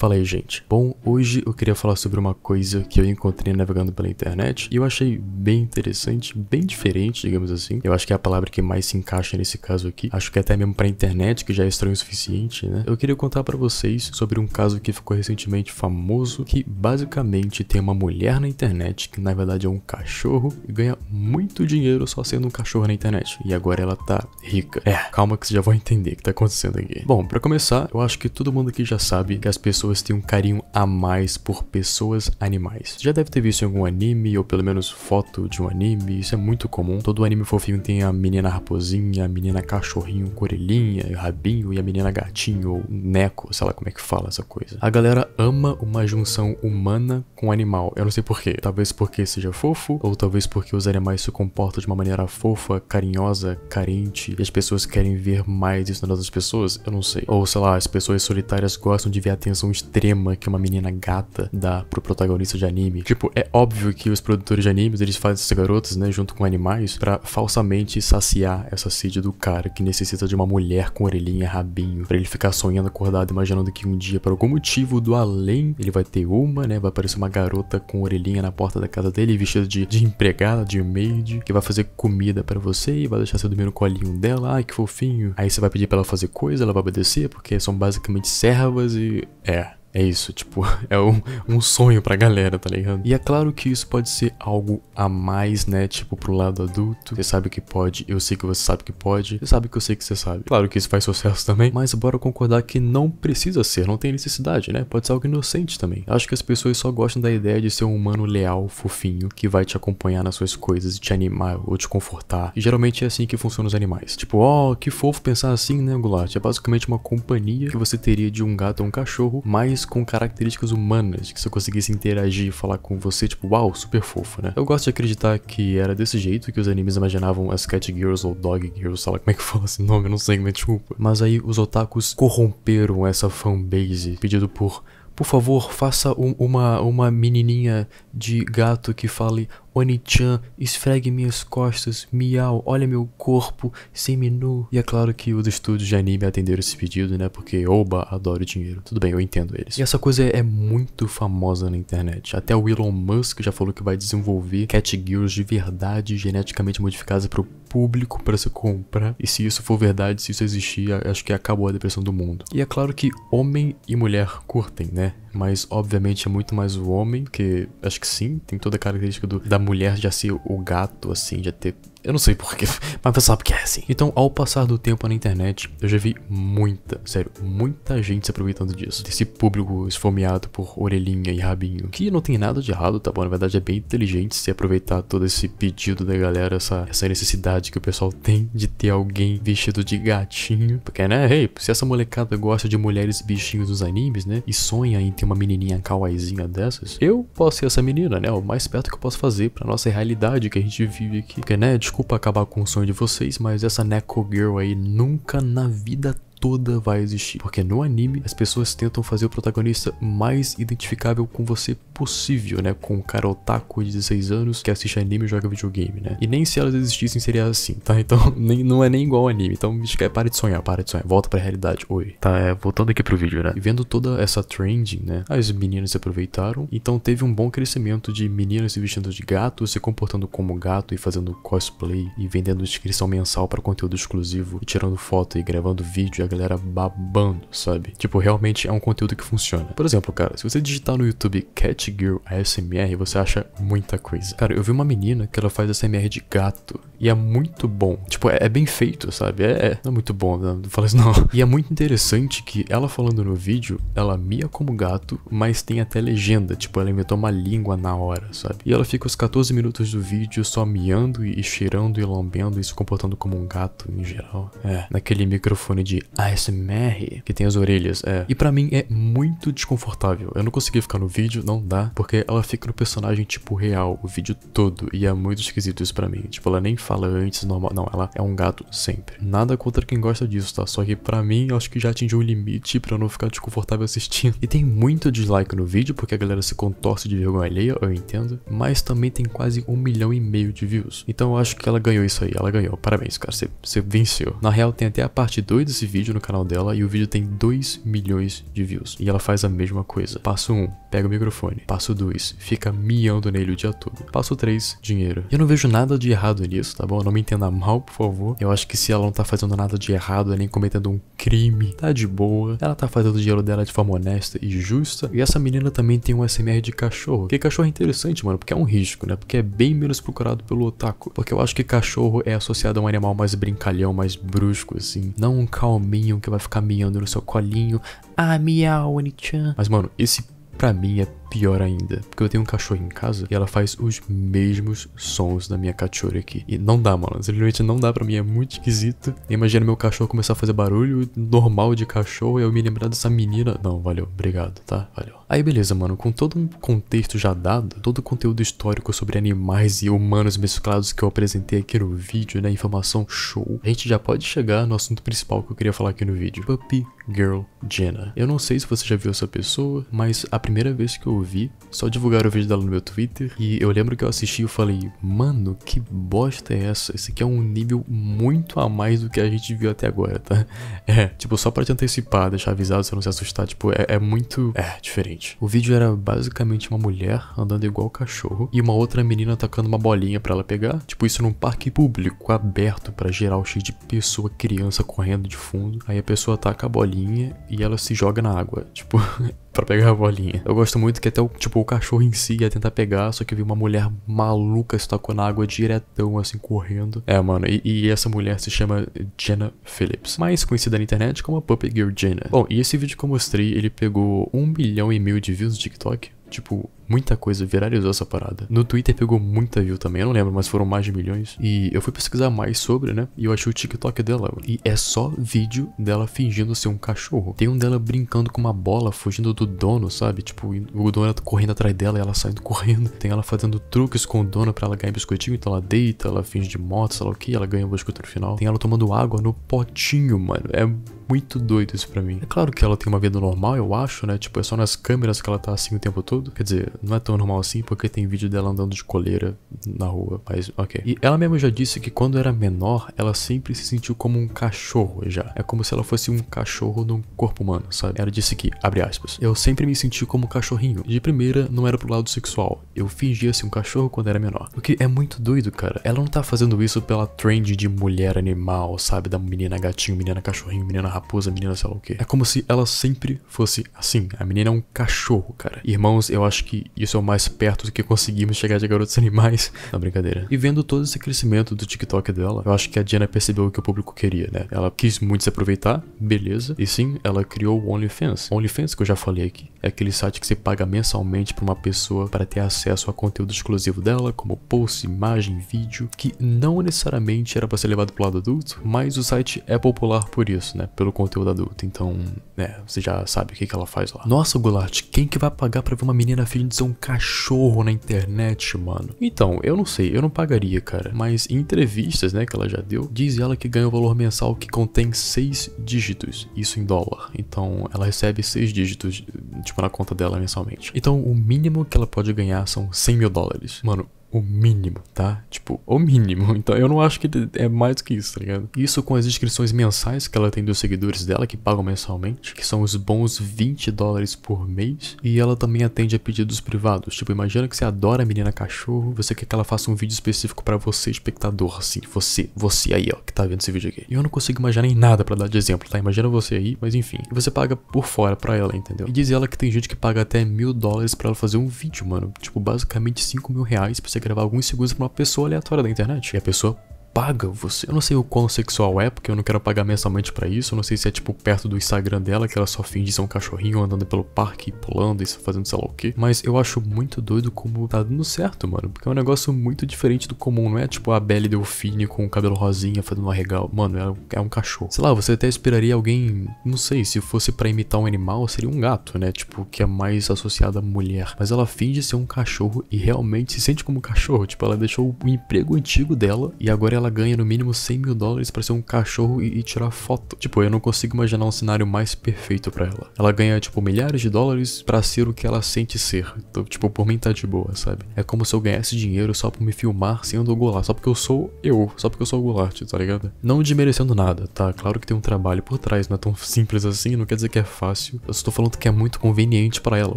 Fala aí, gente. Bom, hoje eu queria falar sobre uma coisa que eu encontrei navegando pela internet e eu achei bem interessante, bem diferente, digamos assim. Eu acho que é a palavra que mais se encaixa nesse caso aqui. Acho que é até mesmo pra internet, que já é estranho o suficiente, né? Eu queria contar para vocês sobre um caso que ficou recentemente famoso, que basicamente tem uma mulher na internet, que na verdade é um cachorro, e ganha muito dinheiro só sendo um cachorro na internet. E agora ela tá rica. É, calma que vocês já vão entender o que tá acontecendo aqui. Bom, para começar, eu acho que todo mundo aqui já sabe que as pessoas pessoas têm um carinho a mais por pessoas animais. Já deve ter visto em algum anime, ou pelo menos foto de um anime, isso é muito comum. Todo anime fofinho tem a menina raposinha, a menina cachorrinho com orelhinha, rabinho e a menina gatinho, ou neco, sei lá como é que fala essa coisa. A galera ama uma junção humana com animal, eu não sei porquê. Talvez porque seja fofo, ou talvez porque os animais se comportam de uma maneira fofa, carinhosa, carente, e as pessoas querem ver mais isso nas outras pessoas, eu não sei. Ou sei lá, as pessoas solitárias gostam de ver a atenção extrema que uma menina gata dá pro protagonista de anime. Tipo, é óbvio que os produtores de animes, eles fazem essas garotas, né, junto com animais, para falsamente saciar essa sede do cara que necessita de uma mulher com orelhinha rabinho, para ele ficar sonhando acordado, imaginando que um dia, por algum motivo do além, ele vai ter uma, né, vai aparecer uma garota com orelhinha na porta da casa dele, vestida de, de empregada, de maid, que vai fazer comida para você e vai deixar você dormir no colinho dela, ai que fofinho. Aí você vai pedir para ela fazer coisa, ela vai obedecer, porque são basicamente servas e... é, é isso, tipo, é um, um sonho pra galera, tá ligado? E é claro que isso pode ser algo a mais, né? Tipo, pro lado adulto. Você sabe que pode, eu sei que você sabe que pode. Você sabe que eu sei que você sabe. Claro que isso faz sucesso também, mas bora concordar que não precisa ser, não tem necessidade, né? Pode ser algo inocente também. Acho que as pessoas só gostam da ideia de ser um humano leal, fofinho, que vai te acompanhar nas suas coisas e te animar ou te confortar. E geralmente é assim que funciona os animais. Tipo, ó, oh, que fofo pensar assim, né, Goulart? É basicamente uma companhia que você teria de um gato ou um cachorro, mas com características humanas, que se eu conseguisse interagir e falar com você, tipo, uau, super fofo, né? Eu gosto de acreditar que era desse jeito que os animes imaginavam as Cat Girls ou Dog Girls, sei lá como é que fala esse nome, eu não sei, me desculpa. Mas aí os otakus corromperam essa fanbase, pedido por por favor, faça um, uma, uma menininha de gato que fale Onichan, esfregue minhas costas, miau, olha meu corpo, seminu. E é claro que os estúdios de anime atenderam esse pedido, né? Porque Oba adora dinheiro. Tudo bem, eu entendo eles. E essa coisa é muito famosa na internet. Até o Elon Musk já falou que vai desenvolver Cat Girls de verdade, geneticamente modificadas para o público para se comprar. E se isso for verdade, se isso existir, acho que acabou a depressão do mundo. E é claro que homem e mulher curtem, né? Mas obviamente é muito mais o homem, que acho que sim, tem toda a característica do, da mulher já ser o gato, assim, já ter eu não sei porquê, mas você sabe que é assim. Então, ao passar do tempo na internet, eu já vi muita, sério, muita gente se aproveitando disso. Desse público esfomeado por orelhinha e rabinho. Que não tem nada de errado, tá bom? Na verdade, é bem inteligente se aproveitar todo esse pedido da galera, essa, essa necessidade que o pessoal tem de ter alguém vestido de gatinho. Porque, né, hey, se essa molecada gosta de mulheres bichinhos nos animes, né? E sonha em ter uma menininha kawaizinha dessas, eu posso ser essa menina, né? O mais perto que eu posso fazer pra nossa realidade que a gente vive aqui. Porque, né, de desculpa acabar com o sonho de vocês, mas essa Neko Girl aí nunca na vida toda vai existir. Porque no anime, as pessoas tentam fazer o protagonista mais identificável com você possível, né? Com o cara otaku de 16 anos que assiste anime e joga videogame, né? E nem se elas existissem seria assim, tá? Então nem, não é nem igual ao anime. Então, é, para de sonhar, para de sonhar. Volta pra realidade. Oi. Tá, é, voltando aqui pro vídeo, né? E vendo toda essa trending, né? As meninas se aproveitaram. Então teve um bom crescimento de meninas se vestindo de gato, se comportando como gato e fazendo cosplay e vendendo inscrição mensal para conteúdo exclusivo, e tirando foto e gravando vídeo galera babando, sabe? Tipo, realmente é um conteúdo que funciona. Por exemplo, cara, se você digitar no YouTube Cat Girl ASMR, você acha muita coisa. Cara, eu vi uma menina que ela faz ASMR de gato e é muito bom. Tipo, é, é bem feito, sabe? É, é, não é muito bom, não, né? não fala isso não. E é muito interessante que ela falando no vídeo, ela mia como gato, mas tem até legenda. Tipo, ela inventou uma língua na hora, sabe? E ela fica os 14 minutos do vídeo só miando e cheirando e lambendo e se comportando como um gato em geral. É, naquele microfone de ASMR, que tem as orelhas, é. E pra mim é muito desconfortável. Eu não consegui ficar no vídeo, não dá, porque ela fica no personagem tipo real o vídeo todo e é muito esquisito isso pra mim. Tipo, ela nem fala antes normal, não, ela é um gato sempre. Nada contra quem gosta disso, tá? Só que pra mim, eu acho que já atingiu um limite pra eu não ficar desconfortável assistindo. E tem muito dislike no vídeo, porque a galera se contorce de vergonha alheia, eu entendo, mas também tem quase um milhão e meio de views. Então eu acho que ela ganhou isso aí, ela ganhou. Parabéns, cara, você venceu. Na real, tem até a parte 2 desse vídeo vídeo no canal dela e o vídeo tem 2 milhões de views. E ela faz a mesma coisa. Passo 1, um, pega o microfone. Passo 2, fica miando nele o dia todo. Passo 3, dinheiro. Eu não vejo nada de errado nisso, tá bom? Não me entenda mal, por favor. Eu acho que se ela não tá fazendo nada de errado, é nem cometendo um crime, tá de boa. Ela tá fazendo o dinheiro dela de forma honesta e justa. E essa menina também tem um SMR de cachorro. Que cachorro é interessante, mano, porque é um risco, né? Porque é bem menos procurado pelo otaku. Porque eu acho que cachorro é associado a um animal mais brincalhão, mais brusco, assim. Não um calminho que vai ficar miando no seu colinho. Ah, miau, Anichan. Mas, mano, esse pra mim é pior ainda. Porque eu tenho um cachorro em casa e ela faz os mesmos sons da minha cachorra aqui. E não dá, mano. Simplesmente não dá pra mim. É muito esquisito. Imagina meu cachorro começar a fazer barulho normal de cachorro e eu me lembrar dessa menina. Não, valeu. Obrigado, tá? Valeu. Aí beleza, mano, com todo um contexto já dado, todo o conteúdo histórico sobre animais e humanos mesclados que eu apresentei aqui no vídeo, né, informação show, a gente já pode chegar no assunto principal que eu queria falar aqui no vídeo, Puppy Girl Jenna. Eu não sei se você já viu essa pessoa, mas a primeira vez que eu vi, só divulgaram o vídeo dela no meu Twitter e eu lembro que eu assisti e falei, mano, que bosta é essa? Esse aqui é um nível muito a mais do que a gente viu até agora, tá? É, tipo, só pra te antecipar, deixar avisado, você não se assustar, tipo, é, é muito, é, diferente. O vídeo era basicamente uma mulher andando igual cachorro e uma outra menina atacando uma bolinha pra ela pegar, tipo, isso num parque público, aberto pra geral, cheio de pessoa, criança correndo de fundo, aí a pessoa ataca a bolinha e ela se joga na água, tipo... pra pegar a bolinha. Eu gosto muito que até o, tipo, o cachorro em si ia tentar pegar, só que eu vi uma mulher maluca se tocou na água diretão, assim, correndo. É, mano, e, e essa mulher se chama Jenna Phillips, mais conhecida na internet como a Puppy Girl Jenna. Bom, e esse vídeo que eu mostrei, ele pegou um milhão e meio de views no TikTok. Tipo, muita coisa, viralizou essa parada. No Twitter pegou muita view também, eu não lembro, mas foram mais de milhões. E eu fui pesquisar mais sobre, né? E eu achei o TikTok dela. E é só vídeo dela fingindo ser um cachorro. Tem um dela brincando com uma bola, fugindo do dono, sabe? Tipo, o dono correndo atrás dela e ela saindo correndo. Tem ela fazendo truques com o dono pra ela ganhar biscoitinho, então ela deita, ela finge de moto, sei lá o que, ela ganha o biscoito no final. Tem ela tomando água no potinho, mano. É muito doido isso pra mim. É claro que ela tem uma vida normal, eu acho, né? Tipo, é só nas câmeras que ela tá assim o tempo todo. Quer dizer, não é tão normal assim, porque tem vídeo dela andando de coleira na rua, mas ok. E ela mesma já disse que quando era menor, ela sempre se sentiu como um cachorro já. É como se ela fosse um cachorro num corpo humano, sabe? Ela disse que, abre aspas, eu sempre me senti como um cachorrinho. De primeira, não era pro lado sexual. Eu fingia ser um cachorro quando era menor. O que é muito doido, cara. Ela não tá fazendo isso pela trend de mulher animal, sabe? Da menina gatinho, menina cachorrinho, menina raposa, menina sei lá o que. É como se ela sempre fosse assim. A menina é um cachorro, cara. Irmãos, eu acho que isso é o mais perto do que conseguimos chegar de garotos animais. Na brincadeira. E vendo todo esse crescimento do TikTok dela, eu acho que a Diana percebeu o que o público queria, né? Ela quis muito se aproveitar, beleza. E sim, ela criou o OnlyFans. OnlyFans, que eu já falei aqui, é aquele site que você paga mensalmente pra uma pessoa para ter acesso a conteúdo exclusivo dela, como post, imagem, vídeo, que não necessariamente era para ser levado pro lado adulto, mas o site é popular por isso, né? Pelo conteúdo adulto. Então, né, você já sabe o que, que ela faz lá. Nossa, Goulart, quem que vai pagar para ver uma menina filha de ser um cachorro na internet, mano. Então, eu não sei, eu não pagaria, cara. Mas em entrevistas, né, que ela já deu, diz ela que ganha o um valor mensal que contém seis dígitos, isso em dólar. Então, ela recebe seis dígitos, tipo, na conta dela mensalmente. Então, o mínimo que ela pode ganhar são 100 mil dólares. Mano, o mínimo, tá? Tipo, o mínimo. Então eu não acho que é mais do que isso, tá ligado? Isso com as inscrições mensais que ela tem dos seguidores dela, que pagam mensalmente, que são os bons 20 dólares por mês. E ela também atende a pedidos privados. Tipo, imagina que você adora a menina cachorro, você quer que ela faça um vídeo específico para você, espectador, assim. Você, você aí, ó, que tá vendo esse vídeo aqui. E eu não consigo imaginar em nada para dar de exemplo, tá? Imagina você aí, mas enfim. E você paga por fora pra ela, entendeu? E diz ela que tem gente que paga até mil dólares pra ela fazer um vídeo, mano. Tipo, basicamente 5 mil reais pra você gravar alguns segundos pra uma pessoa aleatória da internet. E a pessoa paga você. Eu não sei o quão sexual é, porque eu não quero pagar mensalmente para isso. Eu não sei se é tipo perto do Instagram dela, que ela só finge ser um cachorrinho andando pelo parque, pulando e fazendo sei lá o que. Mas eu acho muito doido como tá dando certo, mano. Porque é um negócio muito diferente do comum, não é tipo a Belle Delfine com o cabelo rosinha fazendo um arregal. Mano, é um cachorro. Sei lá, você até esperaria alguém, não sei, se fosse para imitar um animal, seria um gato, né? Tipo, que é mais associado à mulher. Mas ela finge ser um cachorro e realmente se sente como um cachorro. Tipo, ela deixou o emprego antigo dela e agora ela ela ganha no mínimo 100 mil dólares pra ser um cachorro e, e tirar foto. Tipo, eu não consigo imaginar um cenário mais perfeito pra ela. Ela ganha, tipo, milhares de dólares pra ser o que ela sente ser. Então, tipo, por mim tá de boa, sabe? É como se eu ganhasse dinheiro só por me filmar sendo o Goulart, só porque eu sou eu, só porque eu sou o Goulart, tá ligado? Não desmerecendo nada, tá? Claro que tem um trabalho por trás, não é tão simples assim, não quer dizer que é fácil. Eu só tô falando que é muito conveniente para ela,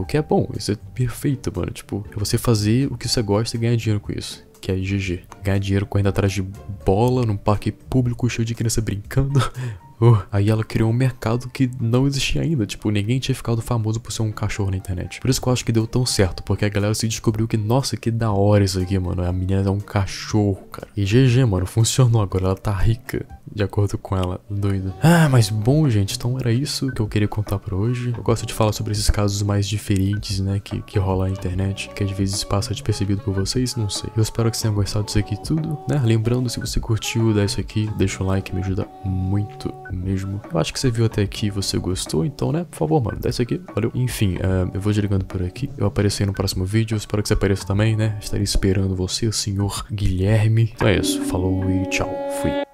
o que é bom, isso é perfeito, mano. Tipo, é você fazer o que você gosta e ganhar dinheiro com isso que é GG. Ganhar dinheiro correndo atrás de bola num parque público cheio de criança brincando. Uh, aí ela criou um mercado que não existia ainda. Tipo, ninguém tinha ficado famoso por ser um cachorro na internet. Por isso que eu acho que deu tão certo. Porque a galera se descobriu que, nossa, que da hora isso aqui, mano. A menina é um cachorro, cara. E GG, mano, funcionou. Agora ela tá rica. De acordo com ela, doido. Ah, mas bom, gente, então era isso que eu queria contar pra hoje. Eu gosto de falar sobre esses casos mais diferentes, né, que, que rola na internet, que às vezes passa despercebido por vocês, não sei. Eu espero que vocês tenham gostado disso aqui tudo, né? Lembrando, se você curtiu, dá isso aqui, deixa o like, me ajuda muito mesmo. Eu acho que você viu até aqui você gostou, então, né? Por favor, mano, dá isso aqui. Valeu. Enfim, uh, eu vou desligando por aqui. Eu aparecerei no próximo vídeo. Espero que você apareça também, né? Estarei esperando você, senhor Guilherme. Então é isso. Falou e tchau. Fui.